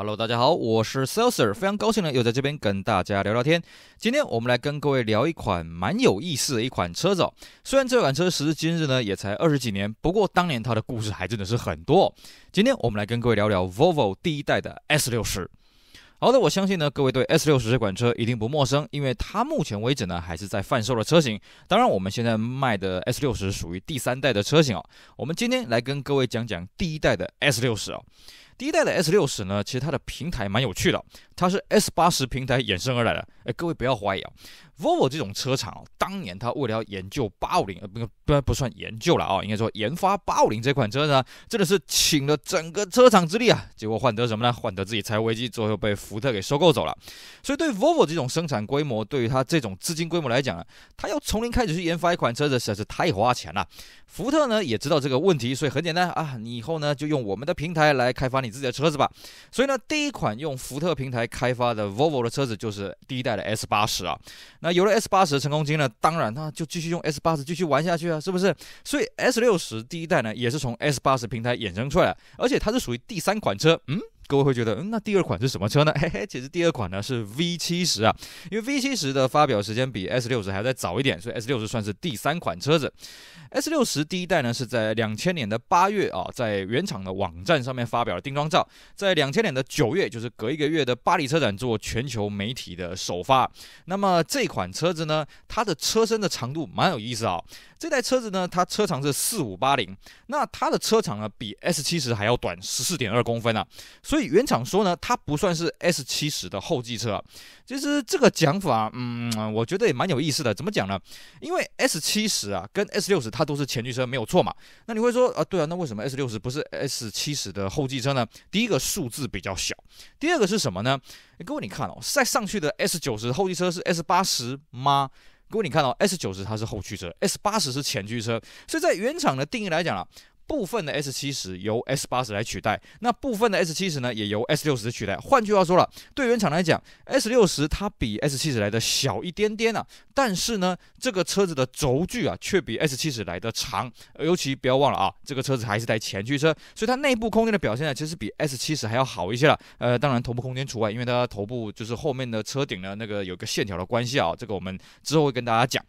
Hello，大家好，我是 s a l s e r 非常高兴呢又在这边跟大家聊聊天。今天我们来跟各位聊一款蛮有意思的一款车子。哦。虽然这款车时至今日呢也才二十几年，不过当年它的故事还真的是很多。今天我们来跟各位聊聊 Volvo 第一代的 S 六十。好的，我相信呢各位对 S 六十这款车一定不陌生，因为它目前为止呢还是在贩售的车型。当然，我们现在卖的 S 六十属于第三代的车型哦。我们今天来跟各位讲讲第一代的 S 六十哦。第一代的 S 六十呢，其实它的平台蛮有趣的，它是 S 八十平台衍生而来的。哎，各位不要怀疑啊，Volvo 这种车厂啊，当年它为了要研究八五零，不不不算研究了啊，应该说研发八五零这款车呢，真的是请了整个车厂之力啊。结果换得什么呢？换得自己财务危机最后被福特给收购走了。所以对 Volvo 这种生产规模，对于它这种资金规模来讲呢，它要从零开始去研发一款车，子，实在是太花钱了。福特呢也知道这个问题，所以很简单啊，你以后呢就用我们的平台来开发你自己的车子吧。所以呢，第一款用福特平台开发的 Volvo 的车子就是第一代的 S 八十啊。那有了 S 八十的成功经验，当然那就继续用 S 八十继续玩下去啊，是不是？所以 S 六十第一代呢也是从 S 八十平台衍生出来，而且它是属于第三款车，嗯。各位会觉得，嗯，那第二款是什么车呢？嘿嘿，其实第二款呢是 V 七十啊，因为 V 七十的发表时间比 S 六十还要再早一点，所以 S 六十算是第三款车子。S 六十第一代呢是在两千年的八月啊，在原厂的网站上面发表了定妆照，在两千年的九月，就是隔一个月的巴黎车展做全球媒体的首发。那么这款车子呢，它的车身的长度蛮有意思啊。这台车子呢，它车长是四五八零，那它的车长呢比 S 七十还要短十四点二公分啊，所以原厂说呢，它不算是 S 七十的后继车。其实这个讲法，嗯，我觉得也蛮有意思的。怎么讲呢？因为 S 七十啊跟 S 六十它都是前驱车，没有错嘛。那你会说啊，对啊，那为什么 S 六十不是 S 七十的后继车呢？第一个数字比较小，第二个是什么呢？各位你看哦，再上去的 S 九十后继车是 S 八十吗？不过你看到，S 九十它是后驱车，S 八十是前驱车，所以在原厂的定义来讲了。部分的 S 七十由 S 八十来取代，那部分的 S 七十呢也由 S 六十取代。换句话说了，对原厂来讲，S 六十它比 S 七十来的小一点点啊，但是呢，这个车子的轴距啊却比 S 七十来的长。尤其不要忘了啊，这个车子还是台前驱车，所以它内部空间的表现呢，其实比 S 七十还要好一些了。呃，当然头部空间除外，因为它头部就是后面的车顶呢那个有个线条的关系啊，这个我们之后会跟大家讲。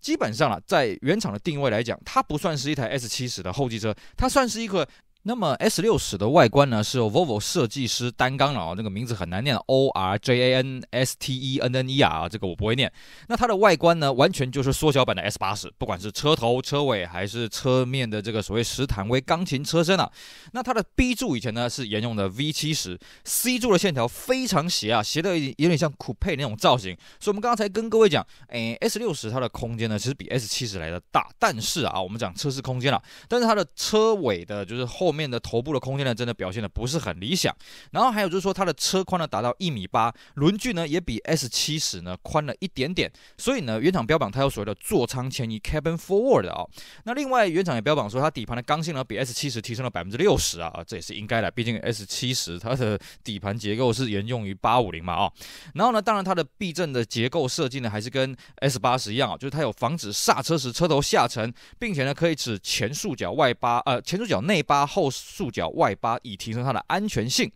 基本上啊，在原厂的定位来讲，它不算是一台 S 七十的后继车。它算是一个。那么 S 六十的外观呢，是由 Volvo 设计师单刚的啊，这个名字很难念，O R J A N S T E N N E R 啊，这个我不会念。那它的外观呢，完全就是缩小版的 S 八十，不管是车头、车尾还是车面的这个所谓“石坦威钢琴”车身啊，那它的 B 柱以前呢是沿用的 V 七十，C 柱的线条非常斜啊，斜的有点像酷配那种造型。所以我们刚才跟各位讲，诶，S 六十它的空间呢，其实比 S 七十来的大，但是啊，我们讲测试空间了，但是它的车尾的就是后。后面的头部的空间呢，真的表现的不是很理想。然后还有就是说，它的车宽呢达到一米八，轮距呢也比 S 七十呢宽了一点点。所以呢，原厂标榜它有所谓的座舱前移 （cabin forward） 啊。那另外原厂也标榜说，它底盘的刚性呢比 S 七十提升了百分之六十啊。这也是应该的，毕竟 S 七十它的底盘结构是沿用于八五零嘛啊。然后呢，当然它的避震的结构设计呢还是跟 S 八十一样啊，就是它有防止刹车时车头下沉，并且呢可以使前束角外八，呃前束角内八后。后束脚外八，以提升它的安全性。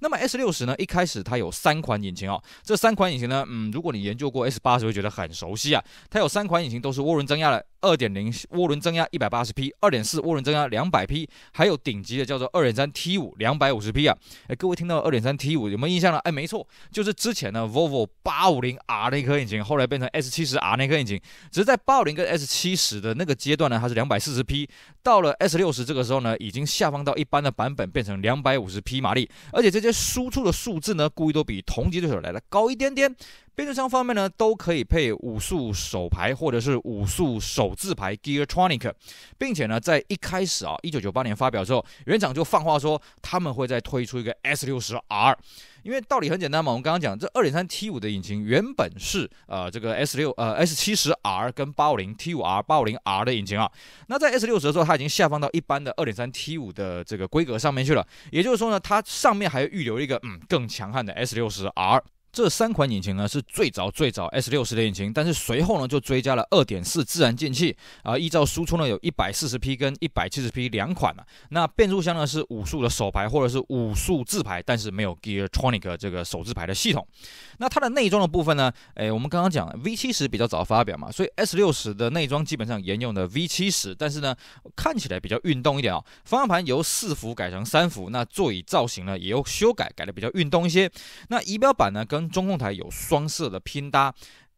那么 S 六十呢？一开始它有三款引擎哦，这三款引擎呢，嗯，如果你研究过 S 八十，会觉得很熟悉啊。它有三款引擎，都是涡轮增压的，二点零涡轮增压一百八十匹，二点四涡轮增压两百匹，还有顶级的叫做二点三 T 五两百五十匹啊。哎，各位听到二点三 T 五有没有印象呢？哎，没错，就是之前的 Volvo 八五零 R 那颗引擎，后来变成 S 七十 R 那颗引擎，只是在八五零跟 S 七十的那个阶段呢，它是两百四十匹，到了 S 六十这个时候呢，已经下放到一般的版本，变成两百五十匹马力，而且这些。输出的数字呢，故意都比同级对手来的高一点点。变速箱方面呢，都可以配五速手排或者是五速手自排 Geartronic，并且呢，在一开始啊，一九九八年发表之后，原厂就放话说他们会再推出一个 S 六十 R。因为道理很简单嘛，我们刚刚讲这二点三 T 五的引擎原本是呃这个 S 六呃 S 七十 R 跟八五零 T 五 R 八五零 R 的引擎啊，那在 S 六十的时候它已经下放到一般的二点三 T 五的这个规格上面去了，也就是说呢，它上面还预留一个嗯更强悍的 S 六十 R。这三款引擎呢是最早最早 S 六十的引擎，但是随后呢就追加了二点四自然进气啊，依照输出呢有一百四十匹跟一百七十匹两款啊。那变速箱呢是五速的手排或者是五速自排，但是没有 Geartronic 这个手自排的系统。那它的内装的部分呢，哎，我们刚刚讲 V 七十比较早发表嘛，所以 S 六十的内装基本上沿用的 V 七十，但是呢看起来比较运动一点哦。方向盘由四伏改成三伏，那座椅造型呢也有修改，改的比较运动一些。那仪表板呢跟中控台有双色的拼搭，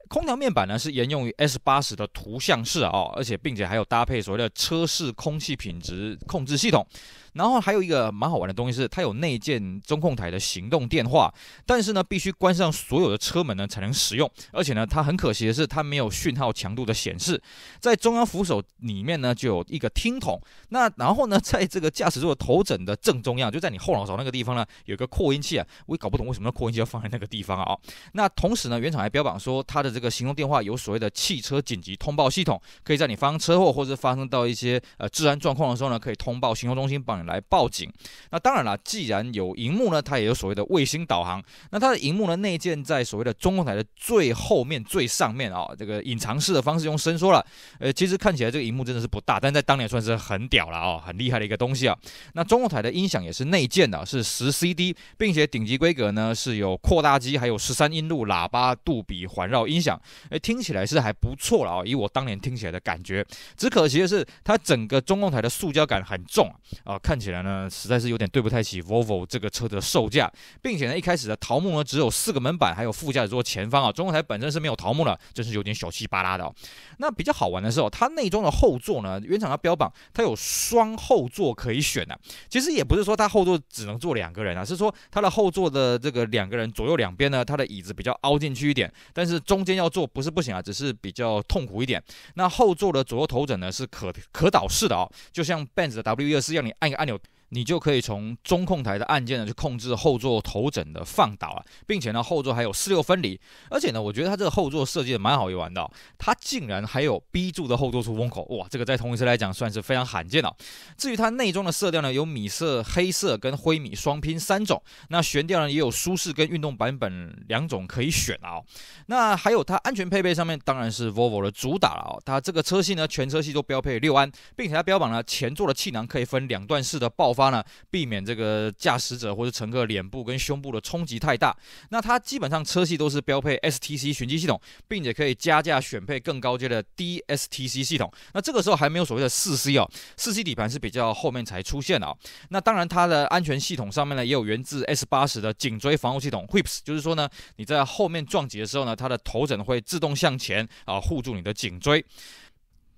空调面板呢是沿用于 S 八十的图像式啊，而且并且还有搭配所谓的车式空气品质控制系统。然后还有一个蛮好玩的东西是，它有内建中控台的行动电话，但是呢，必须关上所有的车门呢才能使用，而且呢，它很可惜的是，它没有讯号强度的显示。在中央扶手里面呢，就有一个听筒。那然后呢，在这个驾驶座头枕的正中央，就在你后脑勺那个地方呢，有一个扩音器啊。我也搞不懂为什么扩音器要放在那个地方啊？那同时呢，原厂还标榜说，它的这个行动电话有所谓的汽车紧急通报系统，可以在你发生车祸或者发生到一些呃治安状况的时候呢，可以通报行动中心帮。你。来报警。那当然了，既然有荧幕呢，它也有所谓的卫星导航。那它的荧幕呢，内建在所谓的中控台的最后面最上面啊，这个隐藏式的方式用伸缩了。呃，其实看起来这个荧幕真的是不大，但在当年算是很屌了啊，很厉害的一个东西啊。那中控台的音响也是内建的，是十 CD，并且顶级规格呢是有扩大机，还有十三音路喇叭杜比环绕音响。哎，听起来是还不错了啊，以我当年听起来的感觉。只可惜的是，它整个中控台的塑胶感很重啊，看。看起来呢，实在是有点对不太起 Volvo 这个车的售价，并且呢，一开始的桃木呢只有四个门板，还有副驾驶座前方啊，中控台本身是没有桃木的，真是有点小气巴拉的哦。那比较好玩的是，它内装的后座呢，原厂它标榜它有双后座可以选的，其实也不是说它后座只能坐两个人啊，是说它的后座的这个两个人左右两边呢，它的椅子比较凹进去一点，但是中间要坐不是不行啊，只是比较痛苦一点。那后座的左右头枕呢是可可导式的哦，就像 Benz 的 W24 让你按个按。 아니요 你就可以从中控台的按键呢去控制后座头枕的放倒啊，并且呢后座还有四六分离，而且呢我觉得它这个后座设计的蛮好玩的，它竟然还有 B 柱的后座出风口，哇，这个在同一级来讲算是非常罕见了。至于它内装的色调呢，有米色、黑色跟灰米双拼三种，那悬吊呢也有舒适跟运动版本两种可以选啊。那还有它安全配备上面当然是 Volvo 的主打了啊，它这个车系呢全车系都标配六安，并且它标榜了前座的气囊可以分两段式的爆发。避免这个驾驶者或者乘客脸部跟胸部的冲击太大。那它基本上车系都是标配 STC 循迹系统，并且可以加价选配更高阶的 DSTC 系统。那这个时候还没有所谓的四 C 哦，四 C 底盘是比较后面才出现的哦。那当然，它的安全系统上面呢也有源自 S 八十的颈椎防护系统，HIPS，w 就是说呢你在后面撞击的时候呢，它的头枕会自动向前啊护住你的颈椎。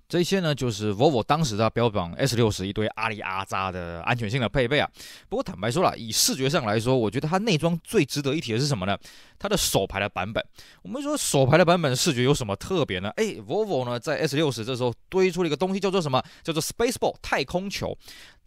这些呢，就是 Volvo 当时的标榜 s 6十一堆阿里阿扎的安全性的配备啊。不过坦白说了，以视觉上来说，我觉得它内装最值得一提的是什么呢？它的手排的版本。我们说手排的版本视觉有什么特别呢？哎，Volvo 呢在 S60 这时候堆出了一个东西叫做什么？叫做 Space Ball 太空球。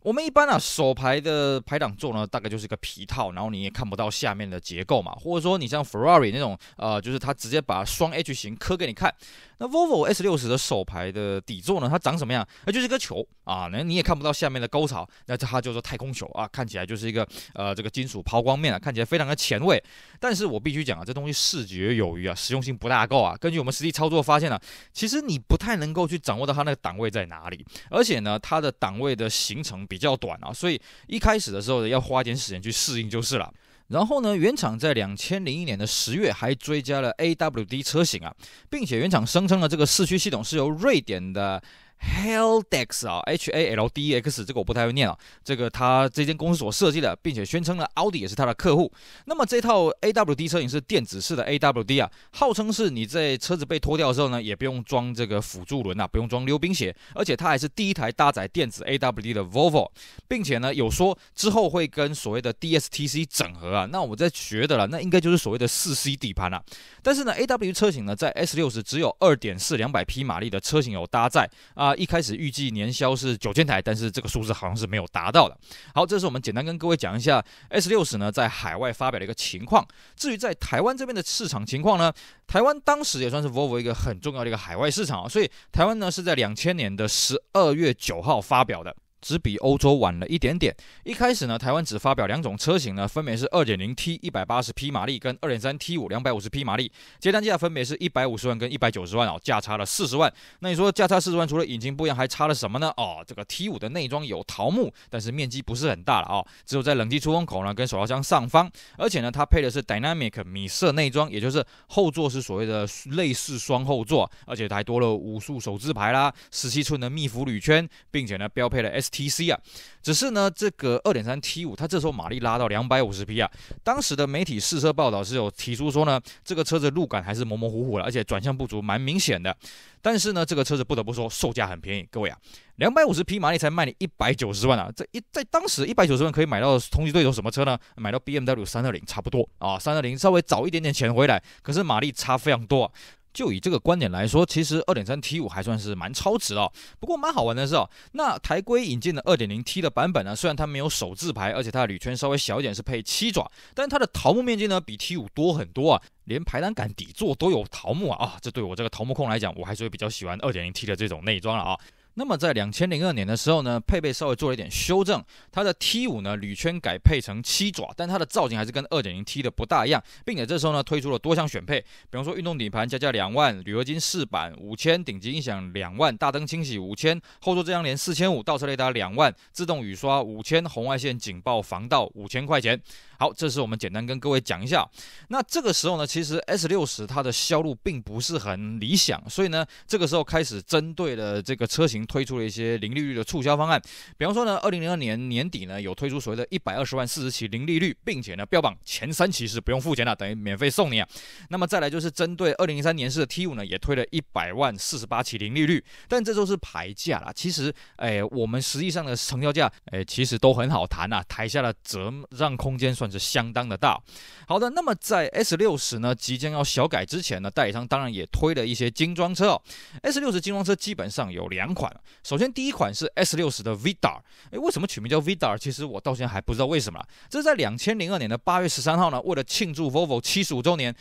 我们一般啊，手排的排挡座呢，大概就是一个皮套，然后你也看不到下面的结构嘛。或者说你像 Ferrari 那种，呃，就是它直接把双 H 型磕给你看。那 Volvo S60 的手排的底座呢，它长什么样？那就是个球啊，那你也看不到下面的沟槽。那它就是太空球啊，看起来就是一个呃这个金属抛光面啊，看起来非常的前卫。但是我必须讲啊，这东西视觉有余啊，实用性不大够啊。根据我们实际操作发现呢，其实你不太能够去掌握到它那个档位在哪里，而且呢，它的档位的行程比。比较短啊，所以一开始的时候要花点时间去适应就是了。然后呢，原厂在两千零一年的十月还追加了 AWD 车型啊，并且原厂声称了这个四驱系统是由瑞典的。Haldex 啊，H A L D E X，这个我不太会念啊。这个他这间公司所设计的，并且宣称了奥迪也是他的客户。那么这套 A W D 车型是电子式的 A W D 啊，号称是你在车子被拖掉的时候呢，也不用装这个辅助轮啊，不用装溜冰鞋。而且它还是第一台搭载电子 A W D 的 Volvo，并且呢有说之后会跟所谓的 D S T C 整合啊。那我在学的了，那应该就是所谓的四 C 底盘了。但是呢，A W 车型呢，在 S 六十只有二点四两百匹马力的车型有搭载啊。一开始预计年销是九千台，但是这个数字好像是没有达到的。好，这是我们简单跟各位讲一下 S 六十呢在海外发表的一个情况。至于在台湾这边的市场情况呢，台湾当时也算是 Volvo 一个很重要的一个海外市场啊，所以台湾呢是在两千年的十二月九号发表的。只比欧洲晚了一点点。一开始呢，台湾只发表两种车型呢，分别是 2.0T 180匹马力跟 2.3T 五250匹马力，接单价分别是一百五十万跟一百九十万哦，价差了四十万。那你说价差四十万，除了引擎不一样，还差了什么呢？哦，这个 T 五的内装有桃木，但是面积不是很大了哦，只有在冷气出风口呢跟手套箱上方，而且呢它配的是 Dynamic 米色内装，也就是后座是所谓的类似双后座，而且还多了五术手自排啦，十七寸的密服铝圈，并且呢标配了 S。T C 啊，只是呢，这个二点三 T 五，它这时候马力拉到两百五十匹啊。当时的媒体试车报道是有提出说呢，这个车子路感还是模模糊糊的，而且转向不足蛮明显的。但是呢，这个车子不得不说售价很便宜，各位啊，两百五十匹马力才卖你一百九十万啊。这一在当时一百九十万可以买到的同级对手什么车呢？买到 B M W 三二零差不多啊，三二零稍微早一点点钱回来，可是马力差非常多。就以这个观点来说，其实二点三 T 五还算是蛮超值哦。不过蛮好玩的是哦，那台规引进的二点零 T 的版本呢，虽然它没有手字牌，而且它的铝圈稍微小一点，是配七爪，但它的桃木面积呢比 T 五多很多啊，连排挡杆底座都有桃木啊啊！这对我这个桃木控来讲，我还是比较喜欢二点零 T 的这种内装了啊。那么在两千零二年的时候呢，配备稍微做了一点修正，它的 T 五呢，铝圈改配成七爪，但它的造型还是跟二点零 T 的不大一样，并且这时候呢，推出了多项选配，比方说运动底盘加价两万，铝合金饰板五千，顶级音响两万，大灯清洗五千，后座遮阳帘四千五，倒车雷达两万，自动雨刷五千，红外线警报防盗五千块钱。好，这是我们简单跟各位讲一下。那这个时候呢，其实 S 六十它的销路并不是很理想，所以呢，这个时候开始针对了这个车型。推出了一些零利率的促销方案，比方说呢，二零零二年年底呢，有推出所谓的一百二十万四十期零利率，并且呢标榜前三期是不用付钱的，等于免费送你啊。那么再来就是针对二零零三年式的 T 五呢，也推了一百万四十八期零利率，但这都是排价啦。其实，哎，我们实际上的成交价，哎，其实都很好谈呐，台下的折让空间算是相当的大。好的，那么在 S 六十呢即将要小改之前呢，代理商当然也推了一些精装车哦。S 六十精装车基本上有两款。首先，第一款是 S 六十的 Vida。哎，为什么取名叫 Vida？其实我到现在还不知道为什么这是在两千零二年的八月十三号呢，为了庆祝 Volvo 七十五周年。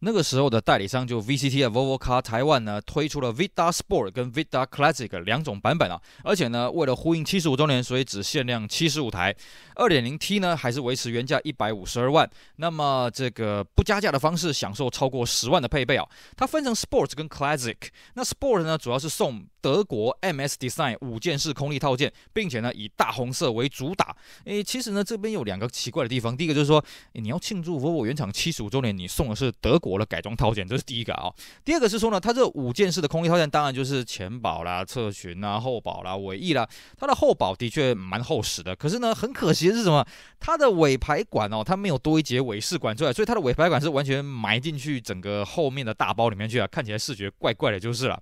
那个时候的代理商就 VCT 啊，Volvo Car 台湾呢推出了 Vida Sport 跟 Vida Classic 两种版本啊，而且呢为了呼应七十五周年，所以只限量七十五台。二点零 T 呢还是维持原价一百五十二万，那么这个不加价的方式享受超过十万的配备啊。它分成 Sport 跟 Classic，那 Sport 呢主要是送德国 MS Design 五件式空力套件，并且呢以大红色为主打。哎，其实呢这边有两个奇怪的地方，第一个就是说你要庆祝 Volvo 原厂七十五周年，你送的是德。国的改装套件，这是第一个啊。第二个是说呢，它这五件式的空气套件，当然就是前保啦、侧裙啦、后保啦、尾翼啦。它的后保的确蛮厚实的，可是呢，很可惜的是什么？它的尾排管哦，它没有多一节尾饰管出来，所以它的尾排管是完全埋进去整个后面的大包里面去啊，看起来视觉怪怪的，就是了。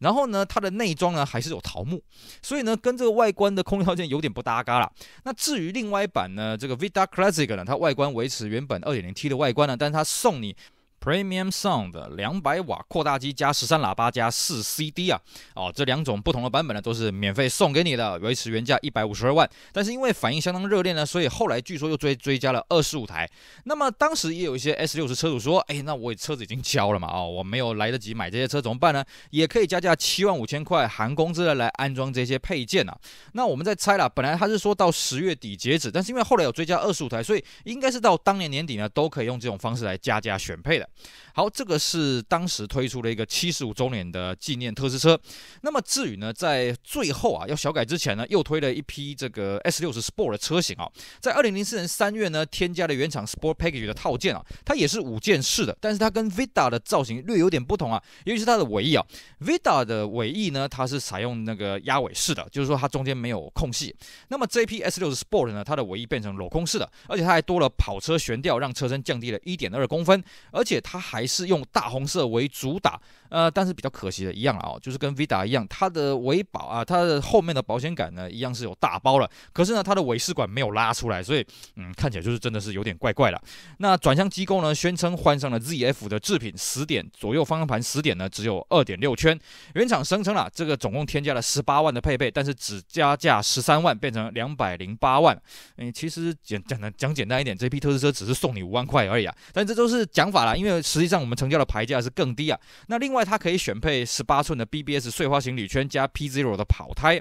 然后呢，它的内装呢还是有桃木，所以呢，跟这个外观的空气套件有点不搭嘎啦。那至于另外一版呢，这个 Vita Classic 呢，它外观维持原本 2.0T 的外观呢，但是它送你。Premium Sound 两百瓦扩大机加十三喇叭加四 CD 啊，哦，这两种不同的版本呢都是免费送给你的，维持原价一百五十二万，但是因为反应相当热烈呢，所以后来据说又追追加了二十五台。那么当时也有一些 S 六十车主说，哎，那我车子已经交了嘛，哦，我没有来得及买这些车怎么办呢？也可以加价七万五千块含工资的来安装这些配件啊。那我们在猜了，本来他是说到十月底截止，但是因为后来有追加二十五台，所以应该是到当年年底呢都可以用这种方式来加价选配的。好，这个是当时推出了一个七十五周年的纪念特仕车。那么至于呢，在最后啊要小改之前呢，又推了一批这个 S60 Sport 的车型啊。在二零零四年三月呢，添加了原厂 Sport Package 的套件啊，它也是五件式的，但是它跟 Vida 的造型略有点不同啊，尤其是它的尾翼啊。Vida 的尾翼呢，它是采用那个压尾式的，就是说它中间没有空隙。那么这批 S60 Sport 呢，它的尾翼变成镂空式的，而且它还多了跑车悬吊，让车身降低了1.2公分，而且。它还是用大红色为主打，呃，但是比较可惜的一样啊，就是跟 Vida 一样，它的尾保啊，它的后面的保险杆呢，一样是有大包了，可是呢，它的尾试管没有拉出来，所以嗯，看起来就是真的是有点怪怪了。那转向机构呢，宣称换上了 ZF 的制品，十点左右方向盘，十点呢只有二点六圈。原厂声称啊，这个总共添加了十八万的配备，但是只加价十三万，变成两百零八万。嗯，其实简讲的讲简单一点，这批特斯车只是送你五万块而已啊，但这都是讲法啦，因为。实际上，我们成交的牌价是更低啊。那另外，它可以选配十八寸的 BBS 碎花型铝圈加 P Zero 的跑胎。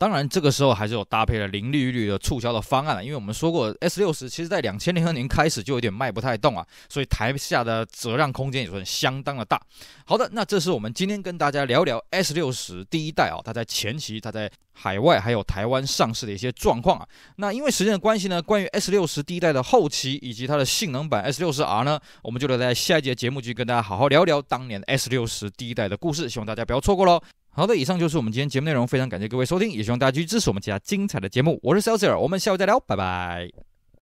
当然，这个时候还是有搭配了零利率的促销的方案了，因为我们说过，S 六十其实在两千零二年开始就有点卖不太动啊，所以台下的折让空间也算相当的大。好的，那这是我们今天跟大家聊聊 S 六十第一代啊，它在前期，它在海外还有台湾上市的一些状况啊。那因为时间的关系呢，关于 S 六十第一代的后期以及它的性能版 S 六十 R 呢，我们就留在下一节节目去跟大家好好聊聊当年 S 六十第一代的故事，希望大家不要错过喽。好的，以上就是我们今天节目内容。非常感谢各位收听，也希望大家继续支持我们其他精彩的节目。我是 s 肖 Sir，我们下回再聊，拜拜。